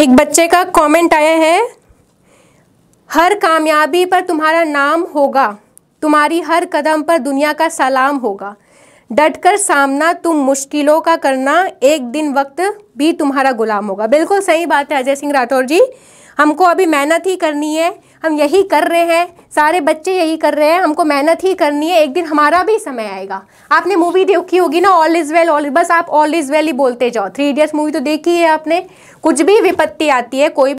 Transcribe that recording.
एक बच्चे का कमेंट आया है हर कामयाबी पर तुम्हारा नाम होगा तुम्हारी हर कदम पर दुनिया का सलाम होगा डट कर सामना तुम मुश्किलों का करना एक दिन वक्त भी तुम्हारा गुलाम होगा बिल्कुल सही बात है अजय सिंह राठौर जी हमको अभी मेहनत ही करनी है हम यही कर रहे हैं सारे बच्चे यही कर रहे हैं हमको मेहनत ही करनी है एक दिन हमारा भी समय आएगा आपने मूवी देखी होगी ना ऑल इज़ वेल ऑल बस आप ऑल इज़ वेल ही बोलते जाओ थ्री इडियट्स मूवी तो देखी है आपने कुछ भी विपत्ति आती है कोई